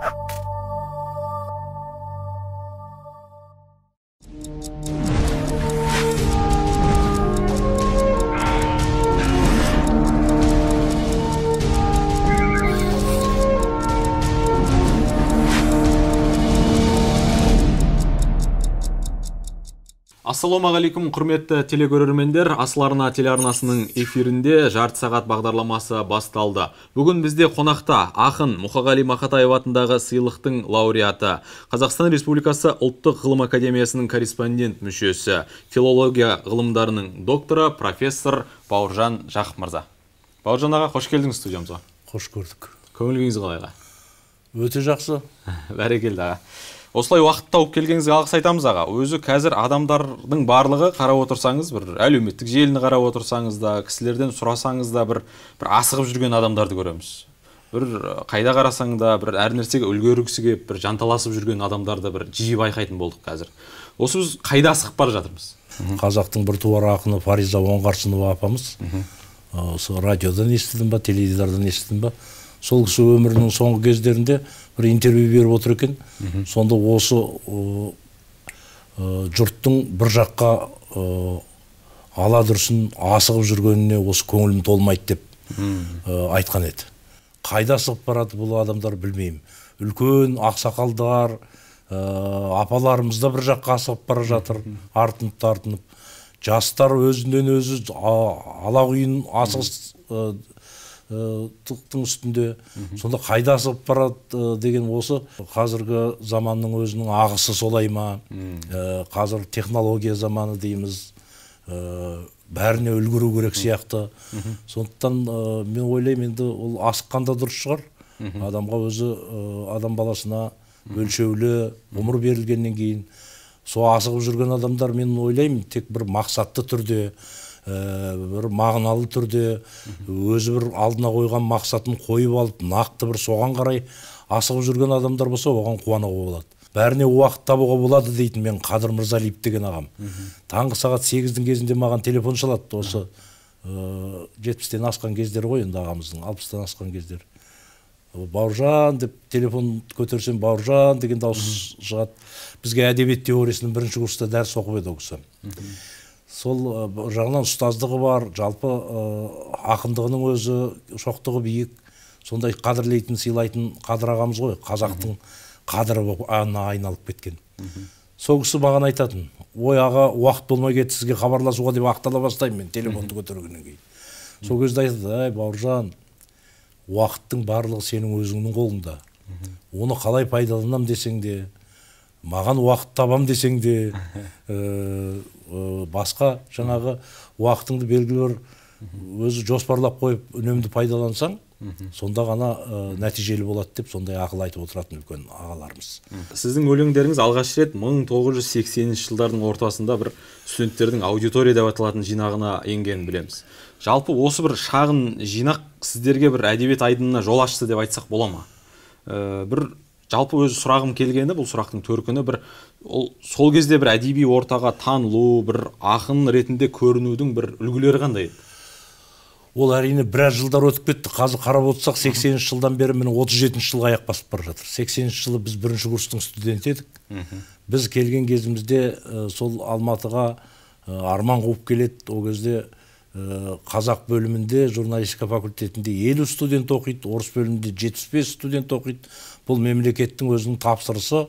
哦。ассалаумағалейкум құрметті телекөрермендер асыларына телеарнасының эфирінде жарты сағат бағдарламасы басталды бүгін бізде қонақта ақын мұқағали мақатаев атындағы сыйлықтың лауреаты қазақстан республикасы ұлттық ғылым академиясының корреспондент мүшесі филология ғылымдарының докторы профессор бауыржан жақып мырза бауыржан аға қош келдіңіз студиямызға қош көрдік көңіл күйіңіз аға өте жақсы бәрекелді аға осылай уақыт тауып келгеніңізге алғыс айтамыз аға өзі қазір адамдардың барлығы қарап отырсаңыз бір әлеуметтік желіні қарап отырсаңыз да кісілерден сұрасаңыз да бір бір асығып жүрген адамдарды көреміз бір қайда қарасаң да бір әр нәрсеге үлгергісі келіп бір жанталасып жүрген адамдарды бір жиі байқайтын болдық қазір осы біз қайда асығып бара жатырмыз қазақтың бір туар ақыны фариза оңғарсынова апамыз осы радиодан естідім ба теледидардан естідім ба сол кісі өмірінің соңғы кездерінде бір интервью беріп отыр екен сонда осы жұрттың бір жаққа ала дұрысын асығып жүргеніне осы көңілім толмайды деп айтқан еді қайда асығып барады бұл адамдар білмеймін үлкен ақсақалдар апаларымыз да бір жаққа асығып бара жатыр артынып тартынып жастар өзінен өзі ала алақұйын асығыс Э, үстінде сонда қайда асып барады э, деген осы қазіргі заманның өзінің ағысы солай ма э, қазір технология заманы дейміз бәріне үлгеру керек сияқты сондықтан мен ойлаймын енді ол асыққан да дұрыс шығар адамға өзі адам баласына өлшеулі ғұмыр берілгеннен кейін сол асығып жүрген адамдар мен ойлаймын тек бір мақсатты түрде Э, бір мағыналы түрде өзі бір алдына қойған мақсатын қойып алып нақты бір соған қарай асығып жүрген адамдар болса оған қуануға болады бәріне уақыт табуға болады дейтін мен қадыр мырзалиев деген ағам таңғы сағат сегіздің кезінде маған телефон шалады осы э, жетпістен асқан кездер ғой енді ағамыздың алпыстан асқан кездер бауыржан деп телефон көтерсем бауыржан деген дауыс шығады бізге әдебиет теориясының бірінші курста дәріс оқып еді ол сол э, бір жағынан ұстаздығы бар жалпы э, ақындығының өзі шоқтығы биік сондай қадірлейтін сыйлайтын қадыр ағамыз ғой қазақтың қадірі болып айналып кеткен сол кісі маған айтатын ой аға уақыт болмай кетті сізге хабарласуға деп ақтала бастаймын мен телефонды көтергеннен кейін сол кезде айтады әй бауыржан уақыттың барлығы сенің өзіңнің қолыңда оны қалай пайдаланам десең де маған уақыт табам десең де э, Э, басқа жаңағы уақытыңды белгілі бір өзі жоспарлап қойып үнемді пайдалансаң сонда ғана э, нәтижелі болады деп сондай ақыл айтып отыратын үлкен ағаларымыз сіздің өлеңдеріңіз алғаш рет 1980 жылдардың ортасында бір студенттердің аудитория деп аталатын жинағына енгенін білеміз жалпы осы бір шағын жинақ сіздерге бір әдебиет айдынына жол ашты деп айтсақ бола ма э, бір жалпы өзі сұрағым келгені бұл сұрақтың төркіні бір ол сол кезде бір әдеби ортаға танылу бір ақын ретінде көрінудің бір үлгілері қандай еді ол әрине біраз жылдар өтіп кетті қазір қарап отырсақ сексенінші жылдан бері міне отыз жетінші жылға аяқ басып бара жатыр сексенінші жылы біз бірінші курстың студенті едік біз келген кезімізде ә, сол алматыға ә, арман қуып келеді ол кезде ә, қазақ бөлімінде журналистика факультетінде елу студент оқиды орыс бөлімінде жетпіс бес студент оқиды бұл мемлекеттің өзінің тапсырысы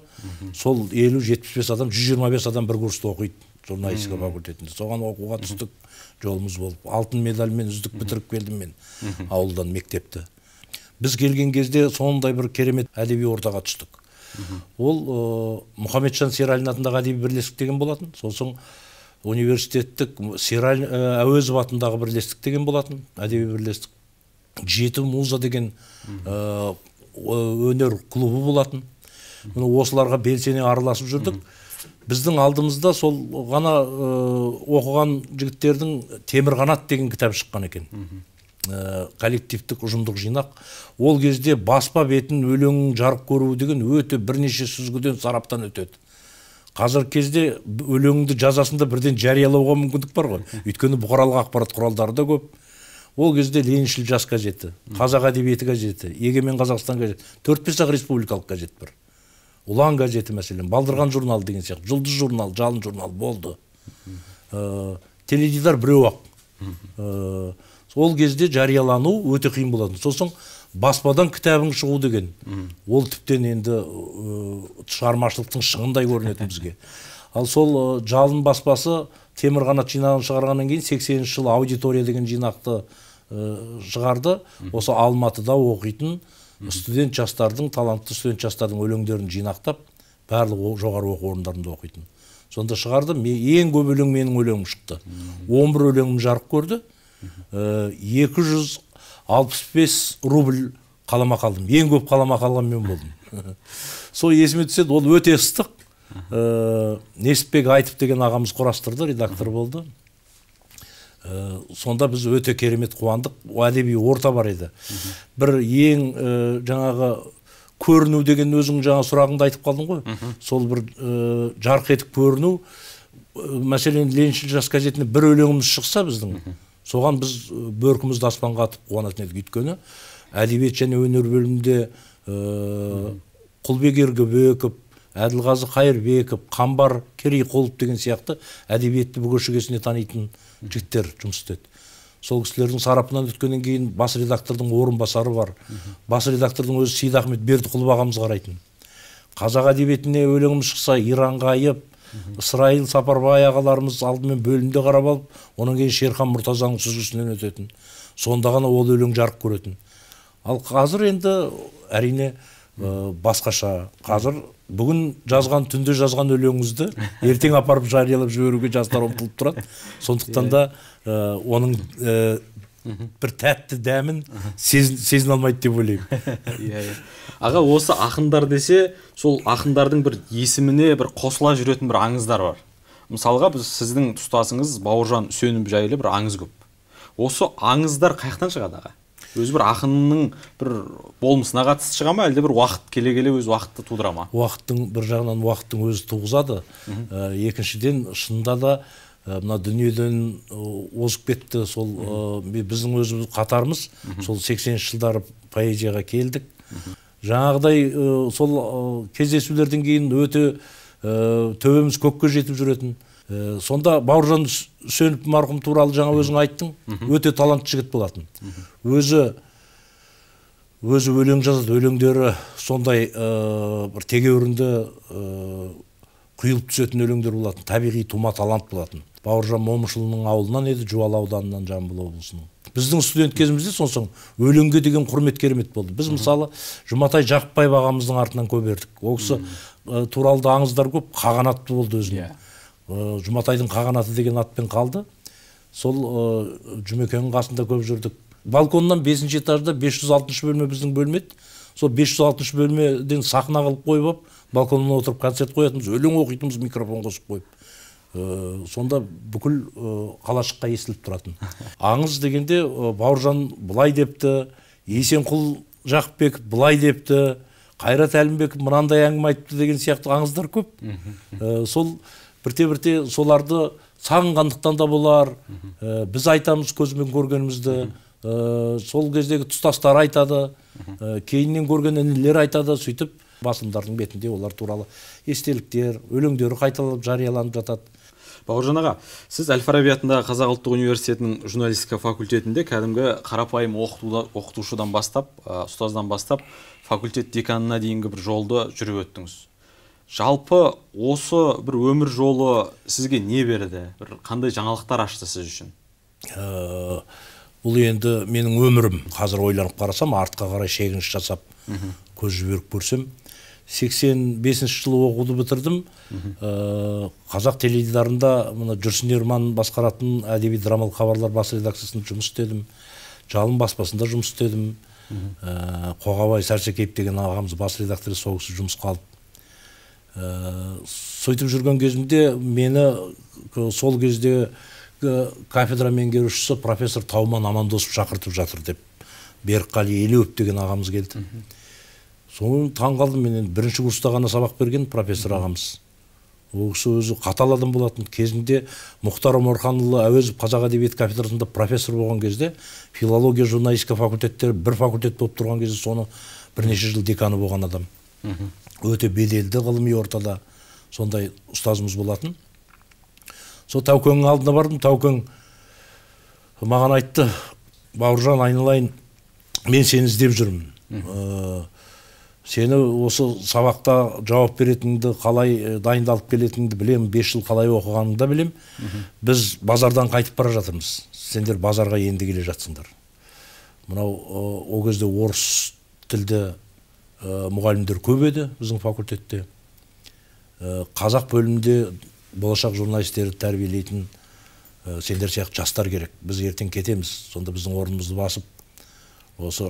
сол елу жетпіс бес адам жүз жиырма бес адам бір курста оқиды журналистика факультетінде соған оқуға түстік жолымыз болып алтын медальмен үздік бітіріп келдім мен ауылдан мектепті біз келген кезде сондай бір керемет әдеби ортаға түстік ол ә, мұхамеджан сералин атындағы әдеби бірлестік деген болатын сосын университеттік сераль әуезов атындағы бірлестік деген болатын әдеби бірлестік жеті муза деген өнер клубы болатын міне осыларға белсене араласып жүрдік біздің алдымызда сол ғана оқыған жігіттердің темір қанат деген кітап шыққан екен коллективтік ұжымдық жинақ ол кезде баспа бетін өлеңнің жарық көруі деген өте бірнеше сүзгіден сараптан өтеді Қазір кезде өлеңіңді жазасында бірден жариялауға мүмкіндік бар ғой өйткені бұқаралық ақпарат құралдары да көп ол кезде лениншіл жас газеті қазақ әдебиеті газеті егемен қазақстан газеті төрт бес ақ республикалық газет бар ұлан газеті мәселен балдырған журнал деген сияқты жұлдыз журнал жалын журнал болды ә, теледидар біреу ақ ә, э, ол кезде жариялану өте қиын болатын сосын баспадан кітабың шығу деген ол тіптен енді ә, шығармашылықтың шыңындай көрінетін бізге ал сол жалын баспасы қанат жинағын шығарғаннан кейін сексенінші жылы аудитория деген жинақты Э, шығарды осы алматыда оқитын студент жастардың талантты студент жастардың өлеңдерін жинақтап барлық жоғары оқу орындарында оқитын сонда шығарды, мен ең көп өлең менің өлеңім шықты 11 өлеңім жарық көрді э, екі жүз алпыс бес рубль қаламақы ең көп қаламақы алған мен болдым сол есіме түседі ол өте ыстық э, несіпбек айтып деген ағамыз құрастырды редактор болды ә, сонда біз өте керемет қуандық әдеби орта бар еді бір ең э, жаңағы көріну деген өзің жаңа сұрағыңды айтып қалдың ғой сол бір ә, жарқ етіп көріну мәселен лениншіл жас газетіне бір өлеңіміз шықса біздің соған біз бөркімізді аспанға атып қуанатын едік өйткені әдебиет және өнер бөлімінде ә, құлбек ергібеков әділғазы қайырбеков қамбар керейқұлов деген сияқты әдебиетті бүге шігесіне танитын жігіттер жұмыс істеді сол кісілердің сарапынан өткеннен кейін бас редактордың орынбасары бар бас редактордың өзі сейдахмет ахмет бердіқұлов ағамыз қарайтын қазақ әдебиетіне өлеңіміз шықса иранға ғайып ысырайыл сапарбай ағаларымыз алдымен бөлімде қарап алып одан кейін шерхан мұртазаның сүзгісінен өтетін сонда ғана ол өлең жарық көретін ал қазір енді әрине Э, басқаша қазір бүгін жазған түнде жазған өлеңіңізді ертең апарып жариялап жіберуге жастар ұмтылып тұрады сондықтан да э, оның э, бір тәтті дәмін сезін, сезіне алмайды деп ойлаймын иә, иә. аға осы ақындар десе сол ақындардың бір есіміне бір қосыла жүретін бір аңыздар бар мысалға біз сіздің тұстасыңыз бауыржан үсенов жайлы бір аңыз көп осы аңыздар қаяқтан шығады аға өзі бір ақынның бір болмысына қатысты шыға ма әлде бір уақыт келе келе өз уақытты тудыра ма уақыттың бір жағынан уақыттың өзі туғызады ә, екіншіден шынында да ә, мына дүниеден озып кетті сол біздің өзіміз қатарымыз сол 80 жылдары поэзияға келдік жаңағыдай сол ә, кездесулерден кейін өте ә, төбеміз көкке жетіп жүретін ә, сонда бауыржан үсенов марқұм туралы жаңа өзің айттың өте талантты жігіт болатын өзі өзі өлең жазады өлеңдері сондай ә, бір тегеурінді ә, құйылып түсетін өлеңдер болатын табиғи тума талант болатын бауыржан момышұлының ауылынан еді жуалы ауданынан жамбыл облысының біздің студент кезімізде сонсоң өлеңге деген құрмет керемет болды біз мысалы жұматай жақыпбаев ағамыздың артынан көп ердік ол кісі туралы да аңыздар көп қағанатты болды өзіне. yeah иә. Э, жұматайдың қағанаты деген атпен қалды сол э, жұмекеңнің қасында көп жүрдік балконнан бесінші этажда 506 бөлме біздің бөлме еді сол 506 бөлмеден сахна қылып қойып алып балконнан отырып концерт қоятынбыз өлең оқитынбыз микрофон қосып қойып ә, сонда бүкіл қалашыққа естіліп тұратын аңыз дегенде ә, бауыржан былай депті есенқұл жақыпбеков былай депті қайрат әлімбеков мынандай әңгіме айтыпты деген сияқты аңыздар көп ә, сол бірте бірте соларды сағынғандықтан да болар э, біз айтамыз көзбен көргенімізді э, сол кездегі тұстастар айтады ә, кейіннен көрген інілер айтады сөйтіп басылымдардың бетінде олар туралы естеліктер өлеңдері қайталанып жарияланып жатады бауыржан аға сіз әл фараби атындағы қазақ ұлттық университетінің журналистика факультетінде кәдімгі қарапайым оқытушыдан бастап ұстаздан бастап факультет деканына дейінгі бір жолды жүріп өттіңіз жалпы осы бір өмір жолы сізге не берді бір қандай жаңалықтар ашты сіз үшін ә, бұл енді менің өмірім қазір ойланып қарасам артқа қарай шегініс жасап көз жіберіп көрсем 85 жылы оқуды бітірдім ә, қазақ теледидарында мына жүрсін ерман басқаратын әдеби драмалық хабарлар бас редакциясында жұмыс істедім жалын баспасында жұмыс істедім ә, қоғабай сәрсекеев деген ағамыз бас редактор сол кісі жұмысқа Э, сөйтіп жүрген кезімде мені сол кезде кафедра меңгерушісі профессор тауман амандосов шақыртып жатыр деп берікқали елеуов деген ағамыз келді соны қалдым мен енді бірінші курста ғана сабақ берген профессор ағамыз ол кісі өзі қатал адам болатын кезінде мұхтар омарханұлы әуезов қазақ әдебиеті кафедрасында профессор болған кезде филология журналистика факультеттері бір факультет болып тұрған кезде соны бірнеше жыл деканы болған адам өте беделді ғылыми ортада сондай ұстазымыз болатын сол тәукеңнің алдына бардым тәукең маған айтты бауыржан айналайын мен сені іздеп жүрмін ә, сені осы сабақта жауап беретініңді қалай ә, дайындалып келетініңді білем бес жыл қалай оқығаныңды да білемін біз базардан қайтып бара жатырмыз сендер базарға енді келе жатсыңдар мынау ол кезде орыс тілді Э, мұғалімдер көп еді біздің факультетте э, қазақ бөлімінде болашақ журналистерді тәрбиелейтін ә, сендер сияқты жастар керек біз ертең кетеміз сонда біздің орнымызды басып осы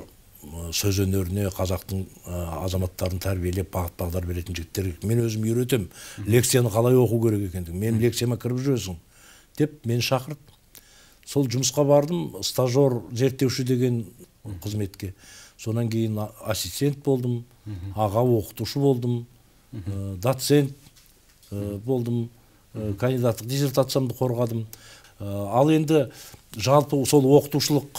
сөз өнеріне қазақтың ә, азаматтарын тәрбиелеп бағыт бағдар беретін жігіттер мен өзім үйретемін лекцияны қалай оқу керек екендігін Мен лекцияма кіріп жүресің деп мені шақырды сол жұмысқа бардым стажер зерттеуші деген қызметке сонан кейін ассистент болдым аға оқытушы болдым доцент болдым кандидаттық диссертациямды қорғадым ал енді жалпы сол оқытушылық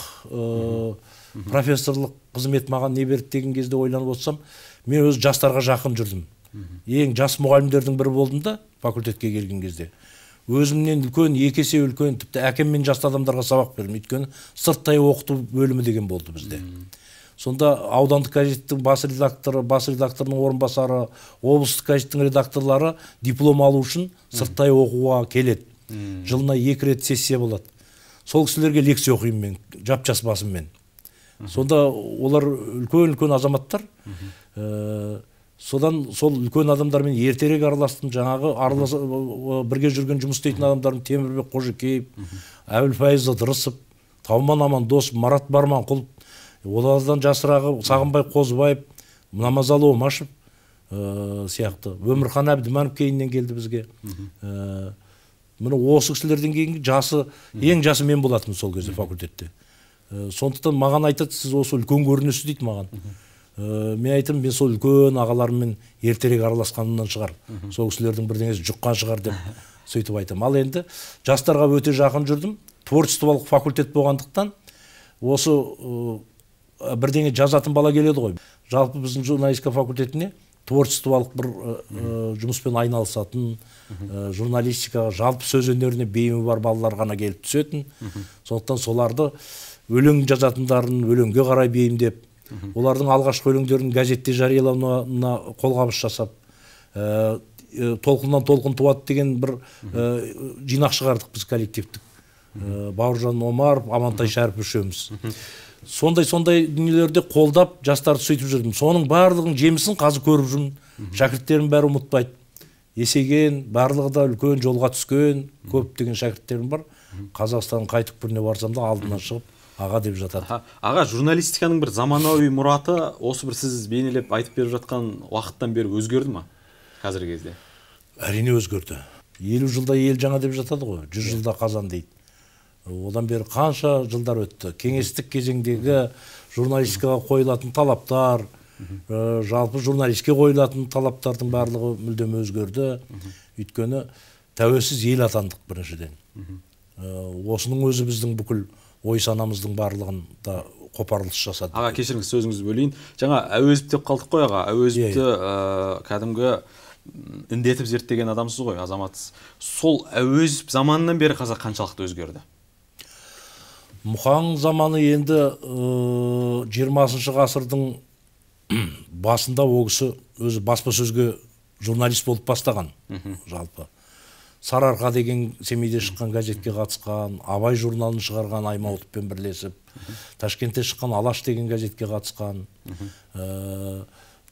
профессорлық қызмет маған не берді деген кезде ойланып отырсам мен өз жастарға жақын жүрдім ең жас мұғалімдердің бірі болдым да факультетке келген кезде өзімнен үлкен екесе есе үлкен тіпті әкеммен жасты адамдарға сабақ бердім өйткені сырттай оқыту бөлімі деген болды бізде сонда аудандық газеттің бас редакторы бас редакторының орынбасары облыстық газеттің редакторлары диплом алу үшін сырттай оқуға келеді жылына екі рет сессия болады сол кісілерге лекция оқимын мен жап жас басыммен сонда олар үлкен үлкен азаматтар ә, содан сол үлкен адамдармен ертерек араластым жаңағы аралас, бірге жүрген жұмыс істейтін адамдарым темірбек қожекеев әбілфайыз ыдырысов тауман амандосов марат барманқұлов олардан жасырағы сағынбай қозыбаев намазалы омашев ә, сияқты өмірхан әбдіманов кейіннен келді бізге ә, міне осы кісілерден кейінгі жасы ең жасы мен болатынмын сол кезде факультетте ә, сондықтан маған айтады сіз осы үлкен көрінесіз дейді маған ә, мен айтамын мен сол үлкен ағаларыммен ертерек араласқанымнан шығар сол кісілердің бірдеңесі жұққан шығар деп сөйтіп айтамын ал енді жастарға өте жақын жүрдім творчестволық факультет болғандықтан осы Э, бірдеңе жазатын бала келеді ғой жалпы біздің журналистика факультетіне творчестволық бір э, э, жұмыспен айналысатын ә, журналистикаға жалпы сөз өнеріне бейімі бар балалар ғана келіп түсетін сондықтан соларды өлең жазатындарын өлеңге қарай бейімдеп олардың алғашқы өлеңдерін газетте жариялануына қолғабыс жасап ә, толқыннан толқын туады деген бір жинақ шығардық біз коллективтік бауыржан омаров амантай шәріпов үшеуміз сондай сондай дүниелерде қолдап жастарды сөйтіп жүрдім соның барлығының жемісін қазір көріп жүрмін шәкірттерім бәрі ұмытпайды есейген барлығы да үлкен жолға түскен көптеген шәкірттерім бар қазақстанның қай түкпіріне барсам да алдынан шығып аға деп жатады аға, журналистиканың бір заманауи мұраты осы бір сіз бейнелеп айтып беріп жатқан уақыттан бері өзгерді ма қазіргі кезде әрине өзгерді елу жылда ел жаңа деп жатады ғой жүз иә. жылда қазан дейді одан бері қанша жылдар өтті кеңестік кезеңдегі журналистикаға қойылатын талаптар э, жалпы журналистке қойылатын талаптардың барлығы мүлдем өзгерді өйткені тәуелсіз ел атандық біріншіден э, осының өзі біздің бүкіл ой санамыздың барлығын да қопарылыс жасады аға кешіріңіз сөзіңізді бөлейін жаңа әуезов деп қалдық қой аға әуезовті ә, кәдімгі індетіп зерттеген адамсыз ғой азаматсыз сол әуезов заманынан бері қазақ қаншалықты өзгерді мұхаң заманы енді жиырмасыншы ғасырдың басында ол кісі өзі баспасөзге журналист болып бастаған жалпы сарыарқа деген семейде шыққан газетке қатысқан абай журналын шығарған аймауытовпен бірлесіп ташкентте шыққан алаш деген газетке қатысқан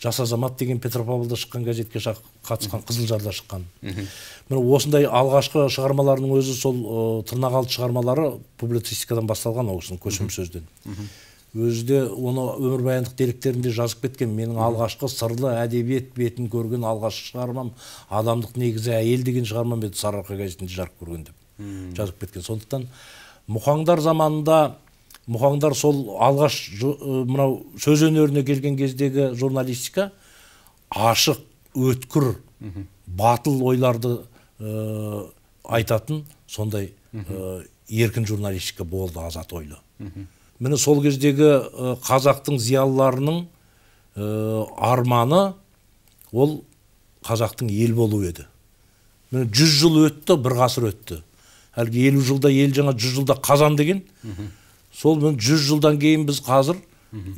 жас азамат деген петропавлда шыққан газетке қатысқан қызылжарда шыққан міне осындай алғашқы шығармаларының өзі сол ә, шығармалары публицистикадан басталған ол кісінің көсем сөзден өзі де оны өмірбаяндық деректерінде жазып кеткен менің алғашқы сырлы әдебиет бетін көрген алғашқы шығармам адамдық негізі әйел деген шығармам еді сарыарқа газетінде жарық көрген деп жазып кеткен сондықтан мұқаңдар заманында мұқаңдар сол алғаш мынау сөз өнеріне келген кездегі журналистика ашық өткір батыл ойларды айтатын сондай еркін журналистика болды азат ойлы міне сол кездегі қазақтың зиялыларының ә, арманы ол қазақтың ел болу еді міне жүз жыл өтті бір ғасыр өтті әлгі елу жылда ел жаңа жүз жылда қазан деген сол мен жүз жылдан кейін біз қазір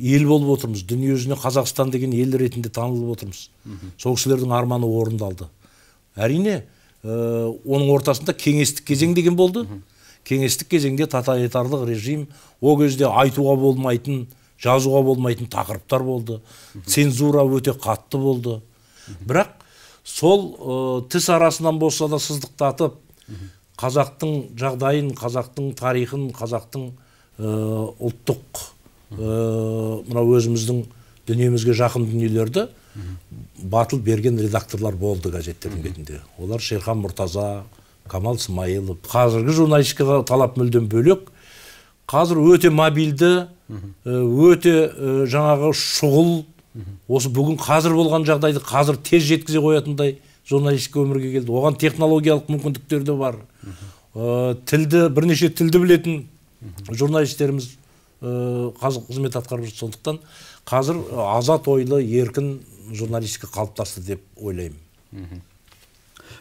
ел болып отырмыз дүниежүзіне қазақстан деген ел ретінде танылып отырмыз сол кісілердің арманы орындалды әрине ә, оның ортасында кеңестік кезең деген болды кеңестік кезеңде тоталитарлық режим ол кезде айтуға болмайтын жазуға болмайтын тақырыптар болды цензура өте қатты болды бірақ сол ә, тіс арасынан болса да сыздықтатып қазақтың жағдайын қазақтың тарихын қазақтың Э, ұлттық э, мынау өзіміздің дүниемізге жақын дүниелерді батыл берген редакторлар болды газеттердің бетінде олар шерхан мұртаза камал смайылов қазіргі журналистикаға талап мүлдем бөлек қазір өте мобильді э, өте жаңағы шұғыл осы бүгін қазір болған жағдайды қазір тез жеткізе қоятындай журналистика өмірге келді оған технологиялық мүмкіндіктер де бар тілді бірнеше тілді білетін журналистеріміз қазір қызмет атқарып жүр сондықтан қазір азат ойлы еркін журналистика қалыптасты деп ойлаймын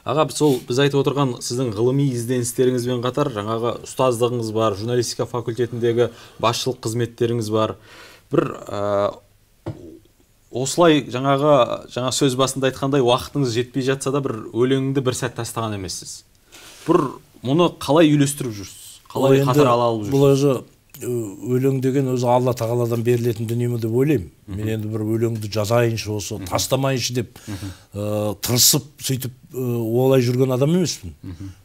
аға сол біз айтып отырған сіздің ғылыми ізденістеріңізбен қатар жаңағы ұстаздығыңыз бар журналистика факультетіндегі басшылық қызметтеріңіз бар бір ә, осылай жаңағы жаңа сөз басында айтқандай уақытыңыз жетпей жатса да бір өлеңді бір сәт тастаған емессіз бір мұны қалай үйлестіріп жүрсіз қалай қатар ала алып жүрсіз бұл өзі өлең деген өзі алла тағаладан берілетін дүние деп ойлаймын мен енді бір өлеңді жазайыншы осы тастамайыншы деп ә, тырысып сөйтіп олай жүрген адам емеспін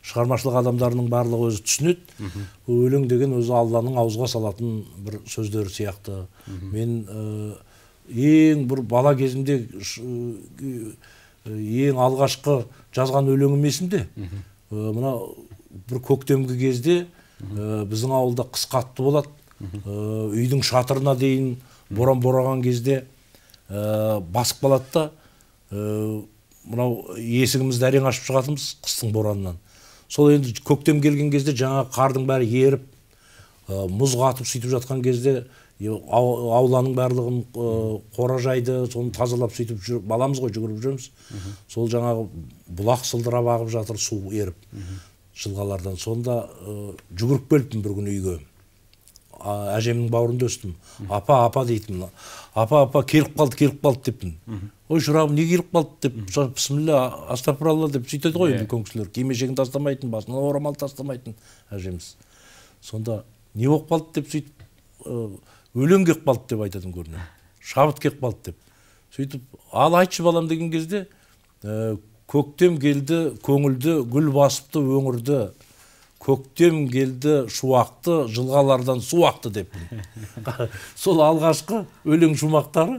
шығармашылық адамдарының барлығы өзі түсінеді өлең деген өзі алланың ауызға салатын бір сөздері сияқты мен ең бір бала кезімде ең алғашқы жазған өлеңім есімде мына бір көктемгі кезде Э, біздің ауылда қыс қатты болады э, үйдің шатырына дейін боран бораған кезде э, басып қалады да мынау есігімізді әрең ашып шығатынбыз қыстың боранынан сол енді көктем келген кезде жаңа қардың бәрі еріп мұз қатып сөйтіп жатқан кезде ауланың барлығын қора жайды соны тазалап сөйтіп жүріп баламыз ғой жүгіріп жүреміз сол жаңағы бұлақ сылдырап ағып жатыр су еріп жылғалардан сонда жүгіріп келіппін бір күні үйге әжемнің бауырында өстім апа апа дейтінмін апа апа келіп қалды келіп қалды деппін ой шырағым не келіп қалды деп бісмілла астапыралла деп сөйтеді ғой иә. енді үлкен кісілер кимешегін тастамайтын басына орамал тастамайтын әжеміз сонда не болып қалды деп сөйтіп өлең келіп қалды деп айтатын көрінеді шабыт келіп қалды деп сөйтіп ал айтшы балам деген кезде көктем келді көңілді гүл басыпты өңірді көктем келді шуақты жылғалардан суақты деп сол алғашқы өлең жұмақтары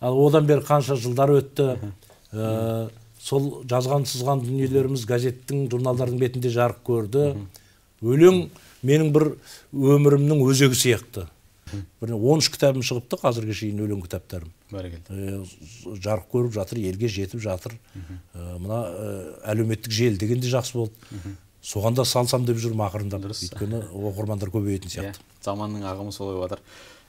ал одан бері қанша жылдар өтті э, сол жазған сызған дүниелеріміз газеттің журналдардың бетінде жарық көрді өлең менің бір өмірімнің өзегі сияқты бір он үш кітабым шығыпты қазірге шейін өлең кітаптарым бәрекелді жарық көріп жатыр елге жетіп жатыр мына әлеуметтік желі деген де жақсы болды соған да салсам деп жүрмін ақырындап дұрыс өйткені оқырмандар көбейетін иә, сияқты заманның ағымы солай болып жатыр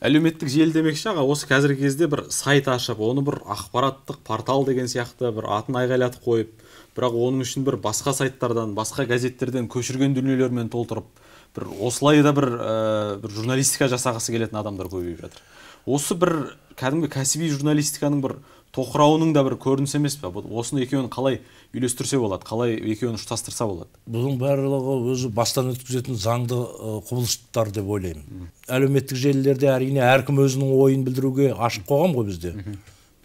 әлеуметтік желі демекші аға осы қазіргі кезде бір сайт ашып оны бір ақпараттық портал деген сияқты бір атын айғайлатып қойып бірақ оның үшін бір басқа сайттардан басқа газеттерден көшірген дүниелермен толтырып бір осылай да бір ә, бір журналистика жасағысы келетін адамдар көбейіп жатыр осы бір кәдімгі кәсіби журналистиканың бір тоқырауының да бір көрінісі емес пе осыны екеуін қалай үйлестірсе болады қалай екеуін ұштастырса болады бұның барлығы өзі бастан өткізетін заңды э, құбылыстар деп ойлаймын әлеуметтік желілерде әрине әркім өзінің ойын білдіруге ашық қоғам ғой бізде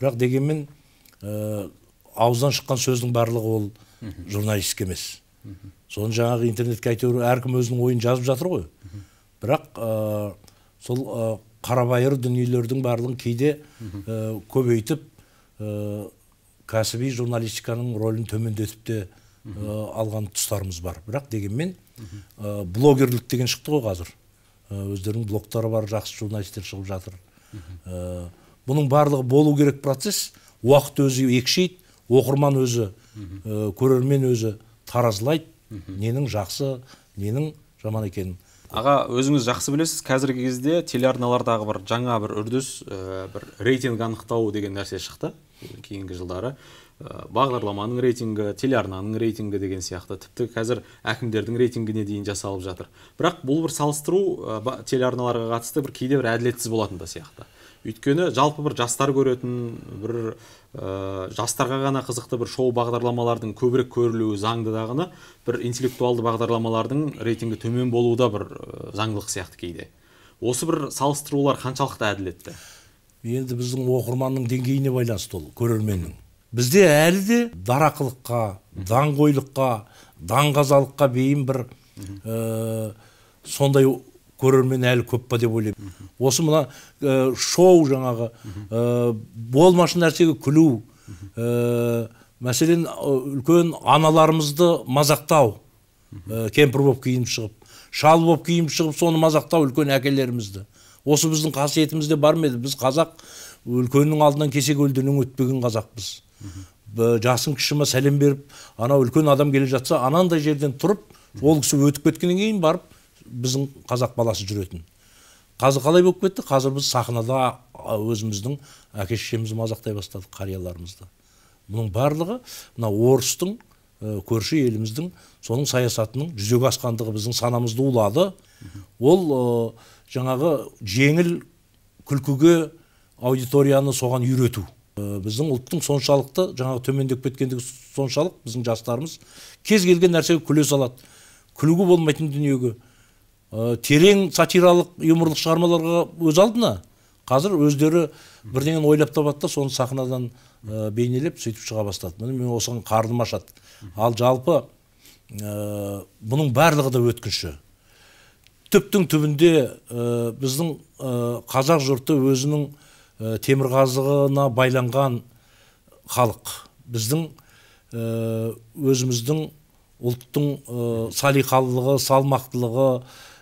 бірақ дегенмен ә, ауыздан шыққан сөздің барлығы ол журналистика емес соны жаңағы интернетке әйтеуір әркім өзінің ойын жазып жатыр ғой бірақ ә, сол ә, қарабайыр дүниелердің барлығын кейде ә, көбейтіп кәсіби журналистиканың рөлін төмендетіп те алған тұстарымыз бар бірақ дегенмен ә, блогерлік деген шықты ғой қазір өздерінің блогтары бар жақсы журналистер шығып жатыр бұның барлығы болу керек процесс уақыт өзі екшейді оқырман өзі ә, көрермен өзі таразылайды ненің жақсы ненің жаман екенін аға өзіңіз жақсы білесіз қазіргі кезде телеарналардағы бір жаңа бір үрдіс ә, бір рейтинг анықтау деген нәрсе шықты кейінгі жылдары ә, бағдарламаның рейтингі телеарнаның рейтингі деген сияқты тіпті қазір әкімдердің рейтингіне дейін жасалып жатыр бірақ бұл бір салыстыру э, телеарналарға қатысты бір кейде бір әділетсіз болатын да сияқты өйткені жалпы бір жастар көретін бір ә, жастарға ғана қызықты бір шоу бағдарламалардың көбірек көрілуі заңды дағыны бір интеллектуалды бағдарламалардың рейтингі төмен болуы да бір э, заңдылық сияқты кейде осы бір салыстырулар қаншалықты әділетті енді біздің оқырманның деңгейіне байланысты ол көрерменнің бізде әлі де дарақылыққа даңғойлыққа даңғазалыққа бейім бір э, сондай көрермен әлі көп па деп ойлаймын осы мына ә, шоу жаңағы ә, болмашы нәрсеге күлу ә, мәселен үлкен аналарымызды мазақтау ә, кемпір болып киініп шығып шал болып киініп шығып соны мазақтау үлкен әкелерімізді осы біздің қасиетімізде бар ма еді біз қазақ үлкеннің алдынан кесе өлдінің өтпеген қазақпыз жасың кіші сәлем беріп анау үлкен адам келе жатса анандай жерден тұрып ол кісі өтіп кеткеннен кейін барып біздің қазақ баласы жүретін қазір қалай болып кетті қазір біз сахнада өзіміздің әке шешемізді мазақтай бастадық қарияларымызды мұның барлығы мына орыстың э, көрші еліміздің соның саясатының жүзеге асқандығы біздің санамызды улады ол э, жаңағы жеңіл күлкіге аудиторияны соған үйрету э, біздің ұлттың соншалықты жаңағы төмендеп кеткендігі соншалық біздің жастарымыз кез келген нәрсеге күле салады күлуге болмайтын дүниеге ә, терең сатиралық юморлық шығармаларға өз алдына қазір өздері бірдеңені ойлап табады да соны сахнадан ә, бейнелеп сөйтіп шыға бастады міне мен осыған қарным ашады ал жалпы ә, бұның барлығы да өткінші түптің түбінде ә, біздің қазақ жұрты өзінің темірқазығына байланған халық біздің өзіміздің ұлттың салиқалылығы салмақтылығы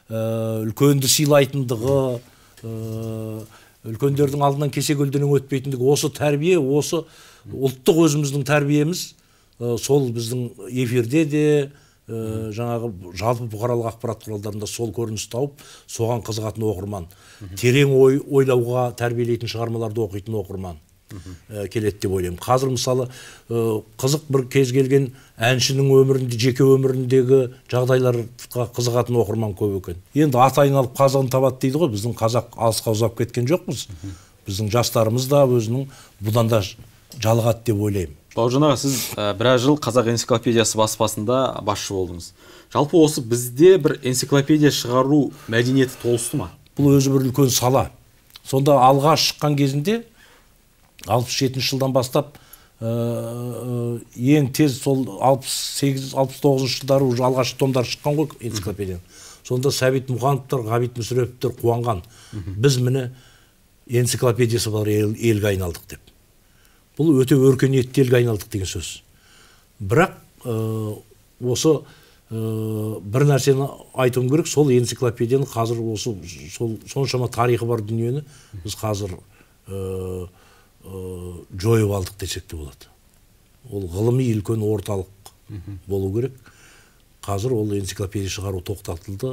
Э, үлкенді сыйлайтындығы э, үлкендердің алдынан кесе көлденең өтпейтіндігі осы тәрбие осы ұлттық өзіміздің тәрбиеміз э, сол біздің эфирде де жаңағы жалпы бұқаралық ақпарат құралдарында сол көрініс тауып соған қызығатын оқырман терең ой ойлауға тәрбиелейтін шығармаларды оқитын оқырман ә, келеді деп ойлаймын қазір мысалы ә, қызық бір кез келген әншінің өмірінде жеке өміріндегі жағдайларға қызығатын оқырман көп екен енді аты айналып қазығын табады дейді ғой біздің қазақ алысқа ұзап кеткен жоқпыз біздің жастарымыз да өзінің бұдан да жалығады деп ойлаймын бауыржан аға сіз ә, біраз жыл қазақ энциклопедиясы баспасында басшы болдыңыз жалпы осы бізде бір энциклопедия шығару мәдениеті толысты ма бұл өзі бір үлкен сала сонда алға шыққан кезінде алпыс жетінші жылдан бастап ә, ең тез сол алпыс сегіз алпыс тоғызыншы жылдары уже алғашқы томдар шыққан ғой энциклопедияның сонда сәбит мұқановтар ғабит мүсіреповтер қуанған біз міне энциклопедиясы бар ел, елге айналдық деп бұл өте өркениетті елге айналдық деген сөз бірақ ә, осы бір нәрсені айтуым керек сол энциклопедияны қазір осы сол соншама тарихы бар дүниені біз қазір Э, жойып алдық десек те болады ол ғылыми үлкен орталық болу керек қазір ол энциклопедия шығару тоқтатылды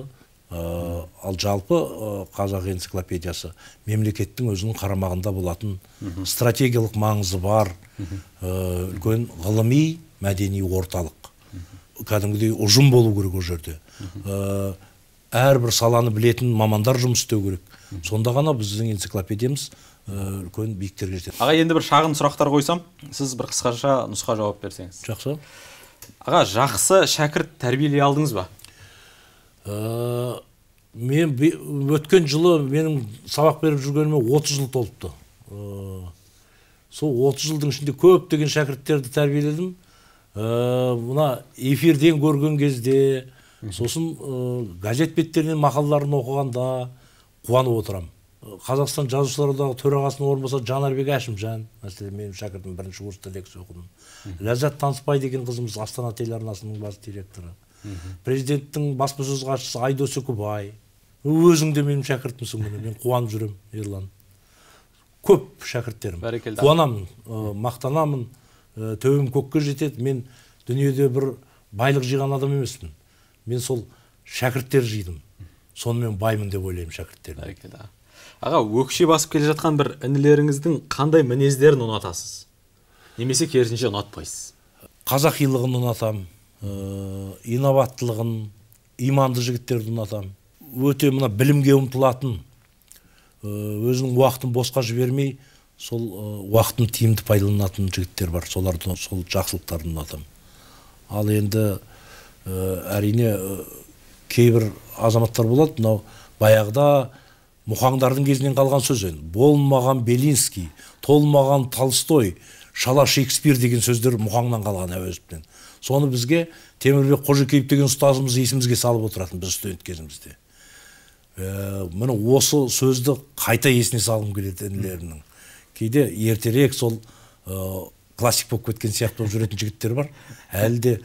ә, ал жалпы э, қазақ энциклопедиясы мемлекеттің өзінің қарамағында болатын стратегиялық маңызы бар ә, үлкен ғылыми мәдени орталық кәдімгідей ұжым болу керек ол жерде ә, әрбір саланы білетін мамандар жұмыс істеу керек сонда ғана біздің энциклопедиямыз Э, үлкен биіктерге жетеді аға енді бір шағын сұрақтар қойсам сіз бір қысқаша нұсқа жауап берсеңіз жақсы аға жақсы шәкірт тәрбиелей алдыңыз ба ә, мен өткен жылы менің сабақ беріп жүргеніме 30 жыл толыпты ә, сол 30 жылдың ішінде көптеген шәкірттерді тәрбиеледім ә, мына эфирден көрген кезде сосын газет беттерінен мақалаларын оқығанда қуанып отырамын Э, қазақстан жазушылар одағы төрағасының орынбасары жанарбек әшімжан мәселен менің шәкіртім бірінші курста лекция оқыдым ләззат танысбай деген қызымыз астана телеарнасының бас директоры президенттің баспасөз хатшысы айдос үкібай өзің де менің шәкіртімсің міне мен қуанып жүремін ерлан көп шәкірттерім бәрекелді қуанамын э, мақтанамын ә, э, төбем көкке жетеді мен дүниеде бір байлық жиған адам емеспін мен сол шәкірттер жидым сонымен баймын деп ойлаймын шәкірттерім бәрекелді аға өкше басып келе жатқан бір інілеріңіздің қандай мінездерін ұнатасыз немесе керісінше ұнатпайсыз қазақилығын ұнатамын ә, инабаттылығын иманды жігіттерді ұнатамын өте мына білімге ұмтылатын ә, өзінің уақытын босқа жібермей сол ә, уақытын тиімді пайдаланатын жігіттер бар соларды сол жақсылықтарын ұнатамын ал енді ә, әрине кейбір азаматтар болады мынау баяғыда мұхаңдардың кезінен қалған сөз енді болмаған белинский толмаған толстой шала шекспир деген сөздер мұхаңнан қалған әуезовтен соны бізге темірбек қожекеев деген ұстазымыз есімізге салып отыратын біз студент кезімізде э, осы сөзді қайта есіне салғым келеді інілерімнің кейде ертерек сол э, классик болып кеткен сияқты болып жүретін жігіттер бар әлі де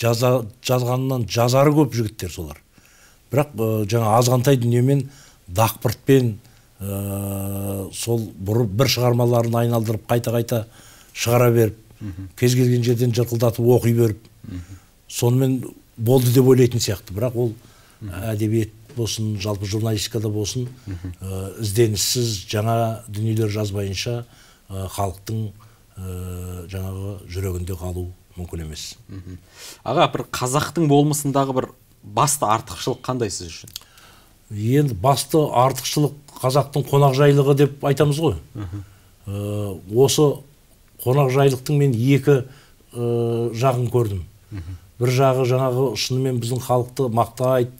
жаза, жазары көп жігіттер солар бірақ э, жаңа азғантай дүниемен дақпыртпен ә, сол бұрып бір шығармаларын айналдырып қайта қайта шығара беріп кез келген жерден жырқылдатып оқи беріп сонымен болды деп ойлайтын сияқты бірақ ол әдебиет болсын жалпы журналистикада болсын ә, ізденіссіз жаңа дүниелер жазбайынша э, халықтың жаңағы жүрегінде қалу мүмкін емес аға бір қазақтың болмысындағы бір басты артықшылық қандай сіз үшін енді басты артықшылық қазақтың қонақжайлығы деп айтамыз ғой ә, осы қонақжайлықтың мен екі ә, жағын көрдім бір жағы жаңағы шынымен біздің халықты мақтайды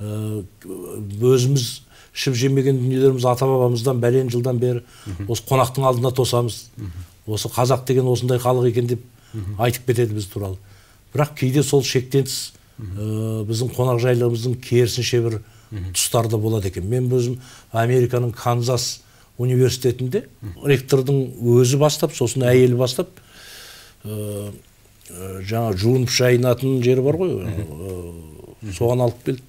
ә, э, өзіміз ішіп жемеген дүниелеріміз ата бабамыздан бәлен жылдан бері осы қонақтың алдында тосамыз осы қазақ деген осындай халық екен деп айтып кетеді біз туралы бірақ кейде сол шектен тыс ә, біздің қонақжайлығымыздың керісінше бір тұстарда болады екен мен өзім американың канзас университетінде ректордың өзі бастап сосын әйелі бастап ә, жаңа жуынып шайынатын жері бар ғой э, соған алып келіп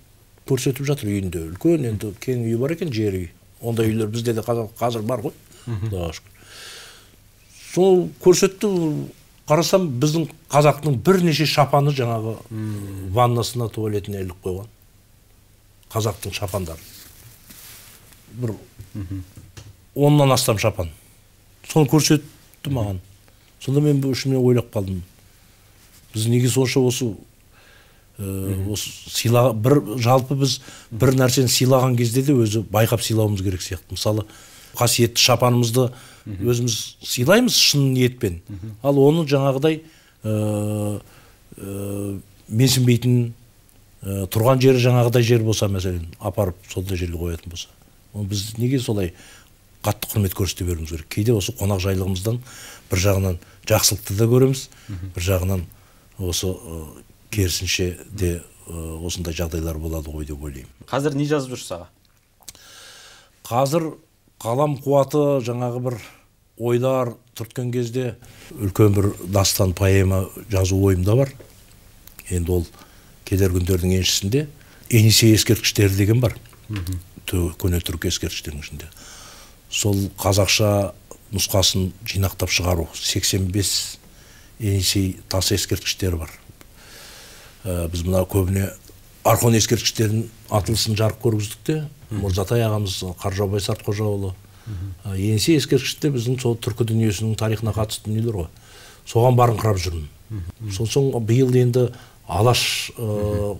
көрсетіп жатыр үйінде үлкен енді кең үй бар екен жер үй ондай үйлер бізде де қазір бар ғой құдайға шүкір сол көрсетті қарасам біздің қазақтың бірнеше шапаны жаңағы ваннасына туалетіне іліп қойған қазақтың шапандары бір оннан астам шапан соны көрсетті маған сонда мен ішімнен ойлап қалдым біз неге сонша осы ә, осы сыйла бір жалпы біз бір нәрсені сыйлаған кезде де өзі байқап сыйлауымыз керек сияқты мысалы қасиетті шапанымызды өзіміз сыйлаймыз шын ниетпен ал оны жаңағыдай ә, ә, менсінбейтін Э, тұрған жері жаңағыдай жер болса мәселен апарып сондай жерге қоятын болса біз неге солай қатты құрмет көрсете беруіміз керек кейде осы қонақжайлығымыздан бір жағынан жақсылықты да көреміз бір жағынан осы керісінше де осындай жағдайлар болады ғой деп ойлаймын қазір не жазып жүрсіз аға қазір қалам қуаты жаңағы бір ойлар түрткен кезде үлкен бір дастан поэма жазу ойымда бар енді ол келер күндердің еншісінде енисей ескерткіштері деген бар көне түркі ескерткіштерінің ішінде сол қазақша нұсқасын жинақтап шығару 85 енисей тас ескерткіштері бар ә, біз мына көбіне архон ескерткіштерін атылысын жарық көргіздік те мырзатай ағамыз қаржаубай сартқожаұлы ә, енисей ескерткішті біздің сол түркі дүниесінің тарихына қатысты дүниелер ғой соған барыңқырап жүрмін сосын биыл енді алаш э,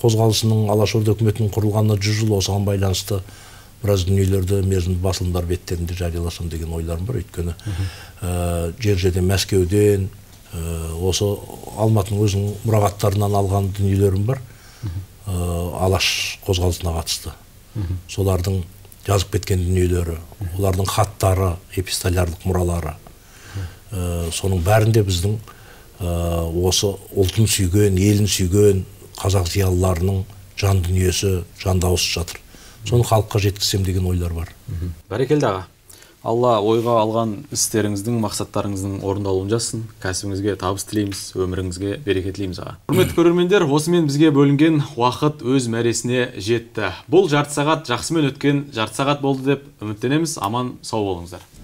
қозғалысының Алаш орда үкіметінің құрылғанына жүз жыл осыған байланысты біраз дүниелерді мерзімді басылымдар беттерінде жарияласам деген ойларым бар өйткені ә, жер жерден мәскеуден ә, осы алматының өзінің мұрағаттарынан алған дүниелерім бар ә, алаш қозғалысына қатысты солардың жазып кеткен дүниелері олардың хаттары эпистолярлық мұралары соның бәрінде біздің Э, осы ұлтын сүйген елін сүйген қазақ зиялыларының жан дүниесі жан дауысы жатыр соны халыққа жеткізсем деген ойлар бар бәрекелді аға алла ойға алған істеріңіздің мақсаттарыңыздың орындалуын жазсын кәсібіңізге табыс тілейміз өміріңізге береке тілейміз аға құрметті көрермендер осымен бізге бөлінген уақыт өз мәресіне жетті бұл жарты сағат жақсымен өткен жарты сағат болды деп үміттенеміз аман сау болыңыздар